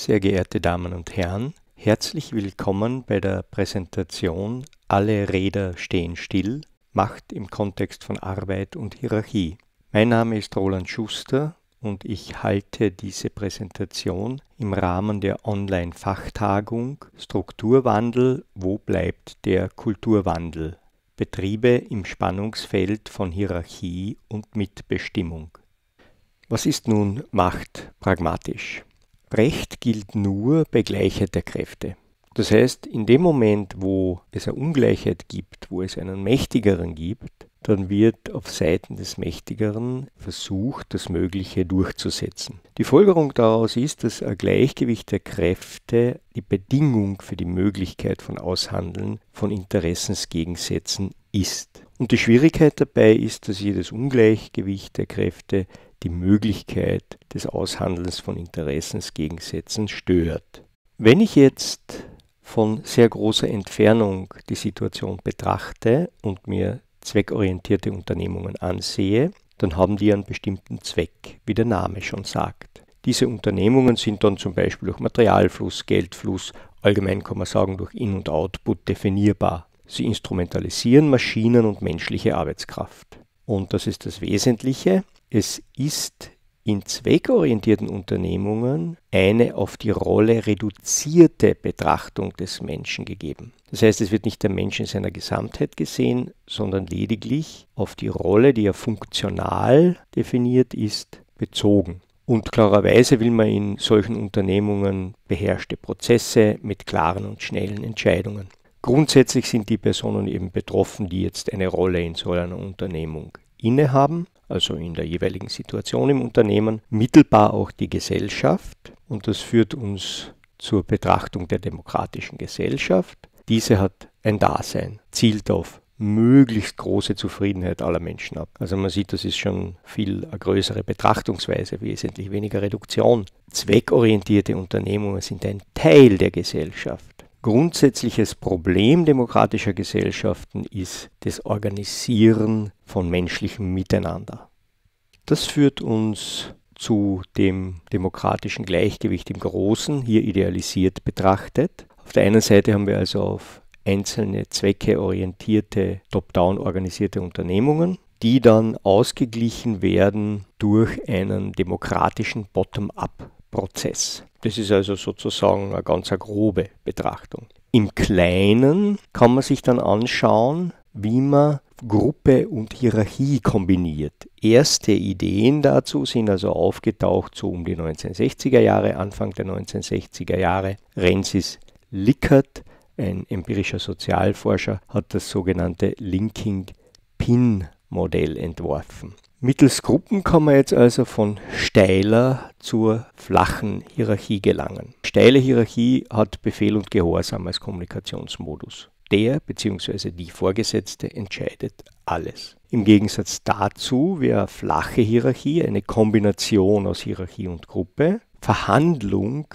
Sehr geehrte Damen und Herren, herzlich willkommen bei der Präsentation Alle Räder stehen still, Macht im Kontext von Arbeit und Hierarchie. Mein Name ist Roland Schuster und ich halte diese Präsentation im Rahmen der Online-Fachtagung Strukturwandel, wo bleibt der Kulturwandel? Betriebe im Spannungsfeld von Hierarchie und Mitbestimmung. Was ist nun Macht pragmatisch? Recht gilt nur bei Gleichheit der Kräfte. Das heißt, in dem Moment, wo es eine Ungleichheit gibt, wo es einen Mächtigeren gibt, dann wird auf Seiten des Mächtigeren versucht, das Mögliche durchzusetzen. Die Folgerung daraus ist, dass ein Gleichgewicht der Kräfte die Bedingung für die Möglichkeit von Aushandeln von Interessensgegensätzen ist. Und die Schwierigkeit dabei ist, dass jedes Ungleichgewicht der Kräfte die Möglichkeit des Aushandelns von Interessensgegensätzen stört. Wenn ich jetzt von sehr großer Entfernung die Situation betrachte und mir zweckorientierte Unternehmungen ansehe, dann haben die einen bestimmten Zweck, wie der Name schon sagt. Diese Unternehmungen sind dann zum Beispiel durch Materialfluss, Geldfluss, allgemein kann man sagen durch In- und Output definierbar. Sie instrumentalisieren Maschinen und menschliche Arbeitskraft. Und das ist das Wesentliche. Es ist in zweckorientierten Unternehmungen eine auf die Rolle reduzierte Betrachtung des Menschen gegeben. Das heißt, es wird nicht der Mensch in seiner Gesamtheit gesehen, sondern lediglich auf die Rolle, die ja funktional definiert ist, bezogen. Und klarerweise will man in solchen Unternehmungen beherrschte Prozesse mit klaren und schnellen Entscheidungen. Grundsätzlich sind die Personen eben betroffen, die jetzt eine Rolle in so einer Unternehmung innehaben also in der jeweiligen Situation im Unternehmen, mittelbar auch die Gesellschaft. Und das führt uns zur Betrachtung der demokratischen Gesellschaft. Diese hat ein Dasein, zielt auf möglichst große Zufriedenheit aller Menschen ab. Also man sieht, das ist schon viel eine größere Betrachtungsweise, wesentlich weniger Reduktion. Zweckorientierte Unternehmungen sind ein Teil der Gesellschaft. Grundsätzliches Problem demokratischer Gesellschaften ist das Organisieren von menschlichem Miteinander. Das führt uns zu dem demokratischen Gleichgewicht im Großen, hier idealisiert betrachtet. Auf der einen Seite haben wir also auf einzelne Zwecke orientierte, top-down organisierte Unternehmungen, die dann ausgeglichen werden durch einen demokratischen Bottom-up-Prozess. Das ist also sozusagen eine ganz grobe Betrachtung. Im Kleinen kann man sich dann anschauen, wie man Gruppe und Hierarchie kombiniert. Erste Ideen dazu sind also aufgetaucht so um die 1960er Jahre, Anfang der 1960er Jahre. Rensis Lickert, ein empirischer Sozialforscher, hat das sogenannte Linking-Pin-Modell entworfen. Mittels Gruppen kann man jetzt also von steiler zur flachen Hierarchie gelangen. Steile Hierarchie hat Befehl und Gehorsam als Kommunikationsmodus der bzw. die Vorgesetzte entscheidet alles. Im Gegensatz dazu wäre flache Hierarchie eine Kombination aus Hierarchie und Gruppe. Verhandlung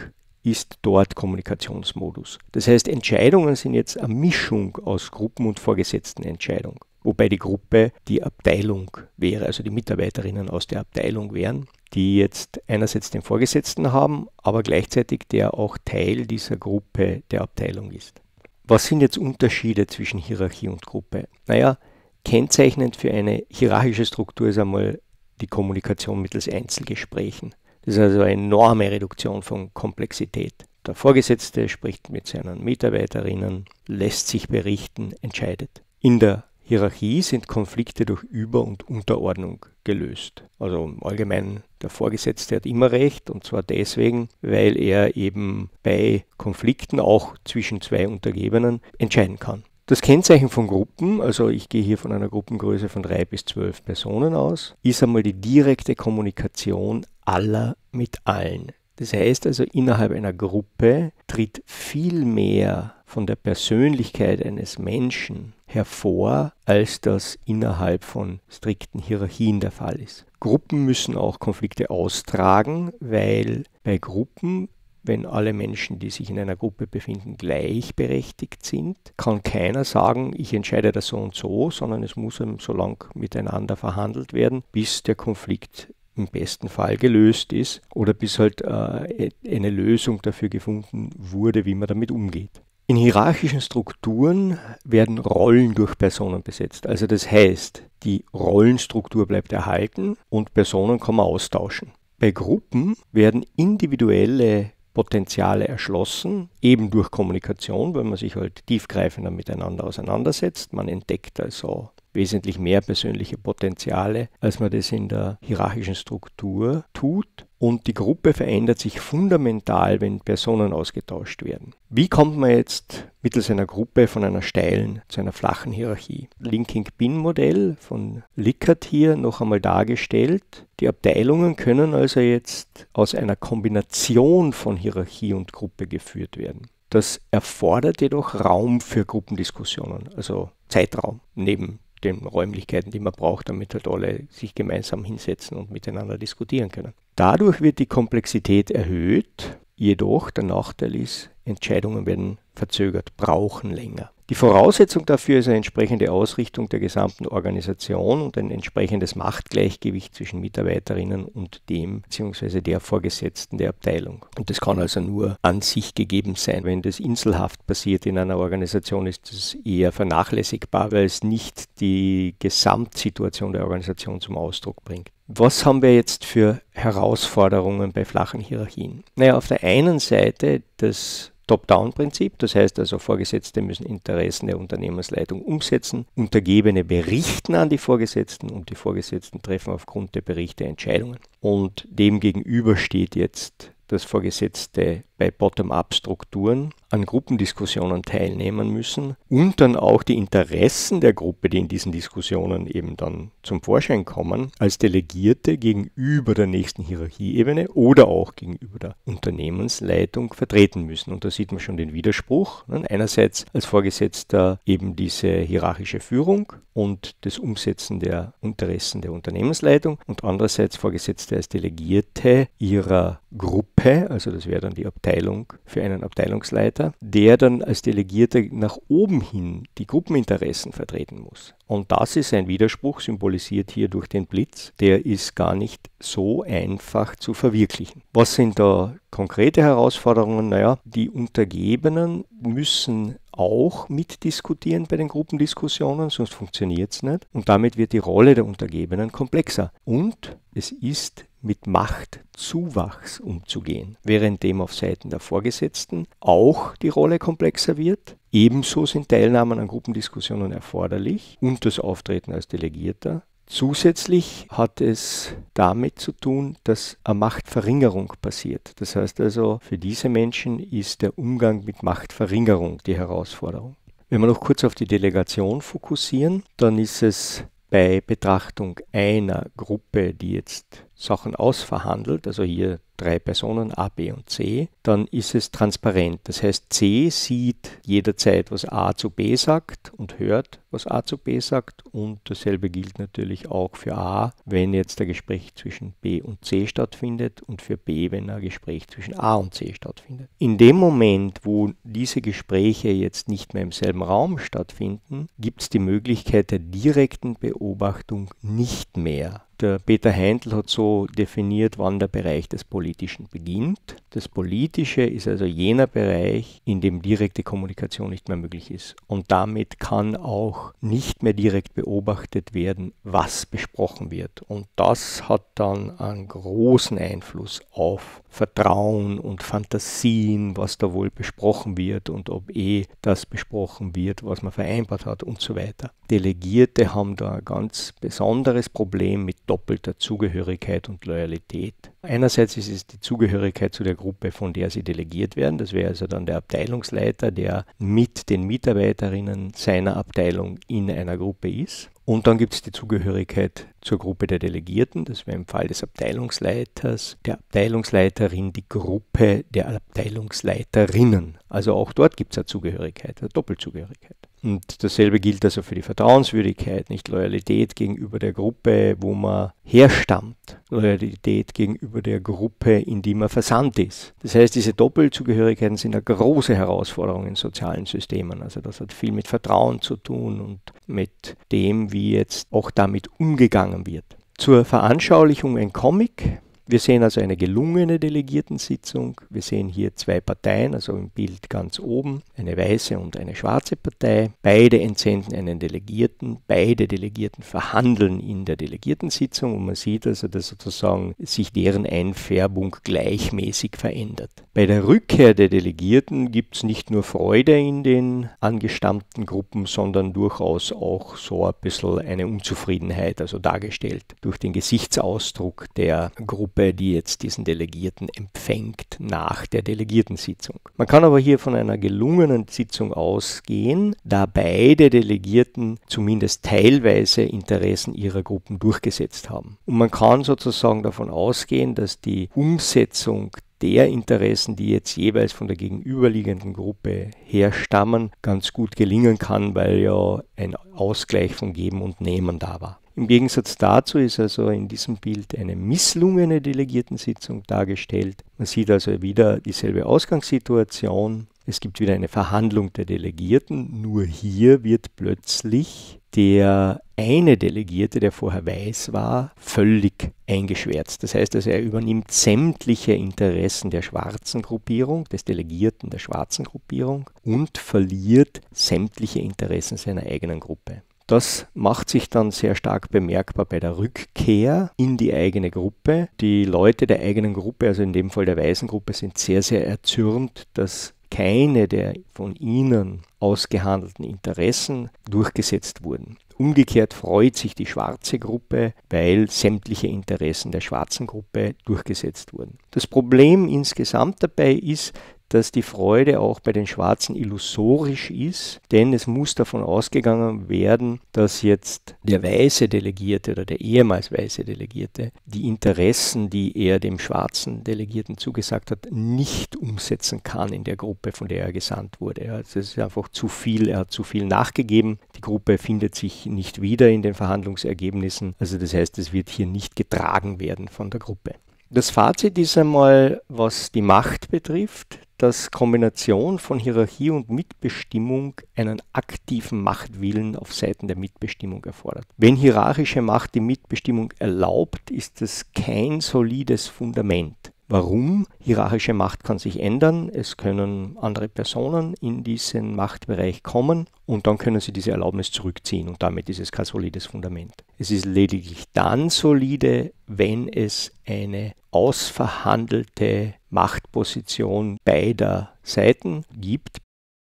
ist dort Kommunikationsmodus. Das heißt, Entscheidungen sind jetzt eine Mischung aus Gruppen- und Vorgesetztenentscheidung. Wobei die Gruppe die Abteilung wäre, also die Mitarbeiterinnen aus der Abteilung wären, die jetzt einerseits den Vorgesetzten haben, aber gleichzeitig der auch Teil dieser Gruppe der Abteilung ist. Was sind jetzt Unterschiede zwischen Hierarchie und Gruppe? Naja, kennzeichnend für eine hierarchische Struktur ist einmal die Kommunikation mittels Einzelgesprächen. Das ist also eine enorme Reduktion von Komplexität. Der Vorgesetzte spricht mit seinen Mitarbeiterinnen, lässt sich berichten, entscheidet. In der Hierarchie sind Konflikte durch Über- und Unterordnung gelöst. Also im Allgemeinen, der Vorgesetzte hat immer recht und zwar deswegen, weil er eben bei Konflikten auch zwischen zwei Untergebenen entscheiden kann. Das Kennzeichen von Gruppen, also ich gehe hier von einer Gruppengröße von drei bis zwölf Personen aus, ist einmal die direkte Kommunikation aller mit allen. Das heißt also, innerhalb einer Gruppe tritt viel mehr von der Persönlichkeit eines Menschen hervor, als das innerhalb von strikten Hierarchien der Fall ist. Gruppen müssen auch Konflikte austragen, weil bei Gruppen wenn alle Menschen, die sich in einer Gruppe befinden, gleichberechtigt sind, kann keiner sagen, ich entscheide das so und so, sondern es muss eben so lang miteinander verhandelt werden, bis der Konflikt im besten Fall gelöst ist oder bis halt äh, e-, eine Lösung dafür gefunden wurde, wie man damit umgeht. In hierarchischen Strukturen werden Rollen durch Personen besetzt. Also das heißt, die Rollenstruktur bleibt erhalten und Personen kann man austauschen. Bei Gruppen werden individuelle Potenziale erschlossen, eben durch Kommunikation, weil man sich halt tiefgreifender miteinander auseinandersetzt. Man entdeckt also wesentlich mehr persönliche Potenziale, als man das in der hierarchischen Struktur tut und die Gruppe verändert sich fundamental, wenn Personen ausgetauscht werden. Wie kommt man jetzt mittels einer Gruppe von einer steilen zu einer flachen Hierarchie? Linking-Bin-Modell von Lickert hier noch einmal dargestellt. Die Abteilungen können also jetzt aus einer Kombination von Hierarchie und Gruppe geführt werden. Das erfordert jedoch Raum für Gruppendiskussionen, also Zeitraum neben den Räumlichkeiten, die man braucht, damit halt alle sich gemeinsam hinsetzen und miteinander diskutieren können. Dadurch wird die Komplexität erhöht, jedoch der Nachteil ist, Entscheidungen werden verzögert, brauchen länger. Die Voraussetzung dafür ist eine entsprechende Ausrichtung der gesamten Organisation und ein entsprechendes Machtgleichgewicht zwischen Mitarbeiterinnen und dem bzw. der Vorgesetzten der Abteilung. Und das kann also nur an sich gegeben sein. Wenn das inselhaft passiert in einer Organisation, ist das eher vernachlässigbar, weil es nicht die Gesamtsituation der Organisation zum Ausdruck bringt. Was haben wir jetzt für Herausforderungen bei flachen Hierarchien? Naja, auf der einen Seite das Top-Down-Prinzip, das heißt also Vorgesetzte müssen Interessen der Unternehmensleitung umsetzen, Untergebene berichten an die Vorgesetzten und die Vorgesetzten treffen aufgrund der Berichte Entscheidungen. Und demgegenüber steht jetzt das vorgesetzte bei Bottom-up-Strukturen an Gruppendiskussionen teilnehmen müssen und dann auch die Interessen der Gruppe, die in diesen Diskussionen eben dann zum Vorschein kommen, als Delegierte gegenüber der nächsten Hierarchieebene oder auch gegenüber der Unternehmensleitung vertreten müssen. Und da sieht man schon den Widerspruch. Ne? Einerseits als Vorgesetzter eben diese hierarchische Führung und das Umsetzen der Interessen der Unternehmensleitung und andererseits Vorgesetzte als Delegierte ihrer Gruppe, also das wäre dann die Abteilung, Abteilung, für einen Abteilungsleiter, der dann als Delegierter nach oben hin die Gruppeninteressen vertreten muss. Und das ist ein Widerspruch, symbolisiert hier durch den Blitz, der ist gar nicht so einfach zu verwirklichen. Was sind da konkrete Herausforderungen? Naja, die Untergebenen müssen auch mitdiskutieren bei den Gruppendiskussionen, sonst funktioniert es nicht. Und damit wird die Rolle der Untergebenen komplexer. Und es ist mit Machtzuwachs umzugehen, während dem auf Seiten der Vorgesetzten auch die Rolle komplexer wird. Ebenso sind Teilnahmen an Gruppendiskussionen erforderlich und das Auftreten als Delegierter. Zusätzlich hat es damit zu tun, dass eine Machtverringerung passiert. Das heißt also, für diese Menschen ist der Umgang mit Machtverringerung die Herausforderung. Wenn wir noch kurz auf die Delegation fokussieren, dann ist es bei Betrachtung einer Gruppe, die jetzt Sachen ausverhandelt, also hier drei Personen A, B und C, dann ist es transparent. Das heißt, C sieht jederzeit, was A zu B sagt und hört, was A zu B sagt und dasselbe gilt natürlich auch für A, wenn jetzt ein Gespräch zwischen B und C stattfindet und für B, wenn ein Gespräch zwischen A und C stattfindet. In dem Moment, wo diese Gespräche jetzt nicht mehr im selben Raum stattfinden, gibt es die Möglichkeit der direkten Beobachtung nicht mehr der Peter Heindl hat so definiert, wann der Bereich des Politischen beginnt das Politische ist also jener Bereich, in dem direkte Kommunikation nicht mehr möglich ist. Und damit kann auch nicht mehr direkt beobachtet werden, was besprochen wird. Und das hat dann einen großen Einfluss auf Vertrauen und Fantasien, was da wohl besprochen wird und ob eh das besprochen wird, was man vereinbart hat und so weiter. Delegierte haben da ein ganz besonderes Problem mit doppelter Zugehörigkeit und Loyalität. Einerseits ist es die Zugehörigkeit zu der Gruppe, von der sie delegiert werden. Das wäre also dann der Abteilungsleiter, der mit den Mitarbeiterinnen seiner Abteilung in einer Gruppe ist. Und dann gibt es die Zugehörigkeit zur Gruppe der Delegierten. Das wäre im Fall des Abteilungsleiters, der Abteilungsleiterin, die Gruppe der Abteilungsleiterinnen. Also auch dort gibt es eine Zugehörigkeit, eine Doppelzugehörigkeit. Und dasselbe gilt also für die Vertrauenswürdigkeit, nicht Loyalität gegenüber der Gruppe, wo man herstammt, Loyalität gegenüber der Gruppe, in die man versandt ist. Das heißt, diese Doppelzugehörigkeiten sind eine große Herausforderung in sozialen Systemen. Also das hat viel mit Vertrauen zu tun und mit dem, wie jetzt auch damit umgegangen wird. Zur Veranschaulichung ein Comic. Wir sehen also eine gelungene Delegiertensitzung. Wir sehen hier zwei Parteien, also im Bild ganz oben, eine weiße und eine schwarze Partei. Beide entsenden einen Delegierten, beide Delegierten verhandeln in der Delegiertensitzung und man sieht also, dass sozusagen sich deren Einfärbung gleichmäßig verändert. Bei der Rückkehr der Delegierten gibt es nicht nur Freude in den angestammten Gruppen, sondern durchaus auch so ein bisschen eine Unzufriedenheit, also dargestellt durch den Gesichtsausdruck der Gruppe Gruppe, die jetzt diesen Delegierten empfängt nach der Delegiertensitzung. Man kann aber hier von einer gelungenen Sitzung ausgehen, da beide Delegierten zumindest teilweise Interessen ihrer Gruppen durchgesetzt haben. Und man kann sozusagen davon ausgehen, dass die Umsetzung der Interessen, die jetzt jeweils von der gegenüberliegenden Gruppe herstammen, ganz gut gelingen kann, weil ja ein Ausgleich von Geben und Nehmen da war. Im Gegensatz dazu ist also in diesem Bild eine misslungene Delegiertensitzung dargestellt. Man sieht also wieder dieselbe Ausgangssituation. Es gibt wieder eine Verhandlung der Delegierten, nur hier wird plötzlich der eine Delegierte, der vorher weiß war, völlig eingeschwärzt. Das heißt also, er übernimmt sämtliche Interessen der schwarzen Gruppierung, des Delegierten der schwarzen Gruppierung und verliert sämtliche Interessen seiner eigenen Gruppe. Das macht sich dann sehr stark bemerkbar bei der Rückkehr in die eigene Gruppe. Die Leute der eigenen Gruppe, also in dem Fall der Waisengruppe, sind sehr, sehr erzürnt, dass keine der von ihnen ausgehandelten Interessen durchgesetzt wurden. Umgekehrt freut sich die schwarze Gruppe, weil sämtliche Interessen der schwarzen Gruppe durchgesetzt wurden. Das Problem insgesamt dabei ist, dass die Freude auch bei den Schwarzen illusorisch ist, denn es muss davon ausgegangen werden, dass jetzt der weiße Delegierte oder der ehemals weiße Delegierte die Interessen, die er dem schwarzen Delegierten zugesagt hat, nicht umsetzen kann in der Gruppe, von der er gesandt wurde. es ist einfach zu viel, er hat zu viel nachgegeben. Die Gruppe findet sich nicht wieder in den Verhandlungsergebnissen. Also das heißt, es wird hier nicht getragen werden von der Gruppe. Das Fazit ist einmal, was die Macht betrifft, dass Kombination von Hierarchie und Mitbestimmung einen aktiven Machtwillen auf Seiten der Mitbestimmung erfordert. Wenn hierarchische Macht die Mitbestimmung erlaubt, ist das kein solides Fundament. Warum? Hierarchische Macht kann sich ändern, es können andere Personen in diesen Machtbereich kommen und dann können sie diese Erlaubnis zurückziehen und damit ist es kein solides Fundament. Es ist lediglich dann solide, wenn es eine ausverhandelte Machtposition beider Seiten gibt.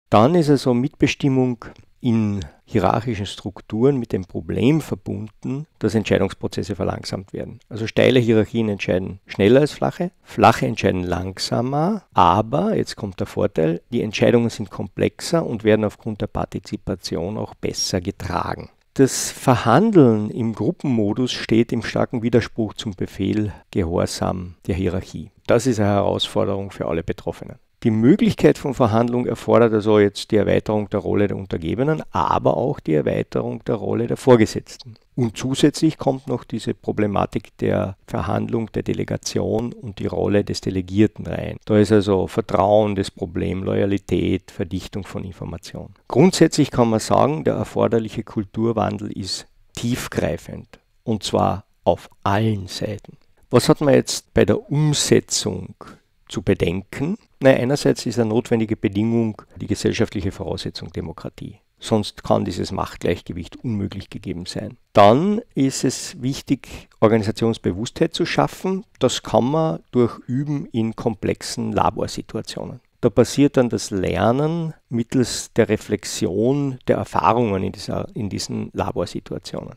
Dann ist also Mitbestimmung in hierarchischen Strukturen mit dem Problem verbunden, dass Entscheidungsprozesse verlangsamt werden. Also steile Hierarchien entscheiden schneller als flache, flache entscheiden langsamer, aber, jetzt kommt der Vorteil, die Entscheidungen sind komplexer und werden aufgrund der Partizipation auch besser getragen. Das Verhandeln im Gruppenmodus steht im starken Widerspruch zum Befehl Gehorsam der Hierarchie. Das ist eine Herausforderung für alle Betroffenen. Die Möglichkeit von Verhandlung erfordert also jetzt die Erweiterung der Rolle der Untergebenen, aber auch die Erweiterung der Rolle der Vorgesetzten. Und zusätzlich kommt noch diese Problematik der Verhandlung der Delegation und die Rolle des Delegierten rein. Da ist also Vertrauen das Problem, Loyalität, Verdichtung von Informationen. Grundsätzlich kann man sagen, der erforderliche Kulturwandel ist tiefgreifend und zwar auf allen Seiten. Was hat man jetzt bei der Umsetzung zu bedenken? Nein, einerseits ist eine notwendige Bedingung die gesellschaftliche Voraussetzung Demokratie. Sonst kann dieses Machtgleichgewicht unmöglich gegeben sein. Dann ist es wichtig, Organisationsbewusstheit zu schaffen. Das kann man durch Üben in komplexen Laborsituationen. Da passiert dann das Lernen mittels der Reflexion der Erfahrungen in, dieser, in diesen Laborsituationen.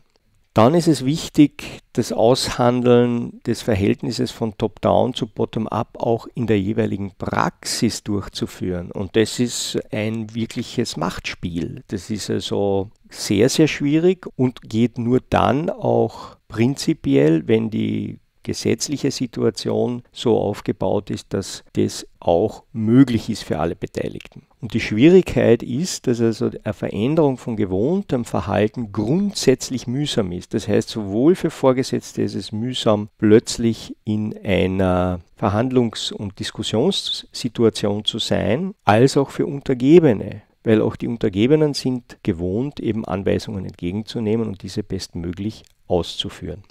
Dann ist es wichtig, das Aushandeln des Verhältnisses von Top-Down zu Bottom-up auch in der jeweiligen Praxis durchzuführen. Und das ist ein wirkliches Machtspiel. Das ist also sehr, sehr schwierig und geht nur dann auch prinzipiell, wenn die gesetzliche Situation so aufgebaut ist, dass das auch möglich ist für alle Beteiligten. Und die Schwierigkeit ist, dass also eine Veränderung von gewohntem Verhalten grundsätzlich mühsam ist. Das heißt, sowohl für Vorgesetzte ist es mühsam, plötzlich in einer Verhandlungs- und Diskussionssituation zu sein, als auch für Untergebene weil auch die Untergebenen sind gewohnt, eben Anweisungen entgegenzunehmen und diese bestmöglich auszuführen.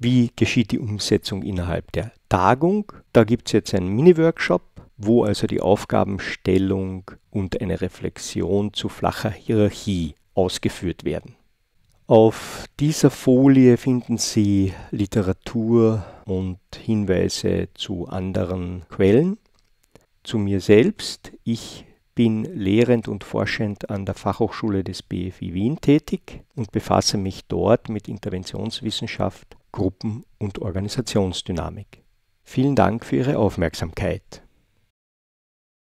Wie geschieht die Umsetzung innerhalb der Tagung? Da gibt es jetzt einen Mini-Workshop, wo also die Aufgabenstellung und eine Reflexion zu flacher Hierarchie ausgeführt werden. Auf dieser Folie finden Sie Literatur und Hinweise zu anderen Quellen. Zu mir selbst. Ich bin lehrend und forschend an der Fachhochschule des BFI Wien tätig und befasse mich dort mit Interventionswissenschaft Gruppen- und Organisationsdynamik. Vielen Dank für Ihre Aufmerksamkeit.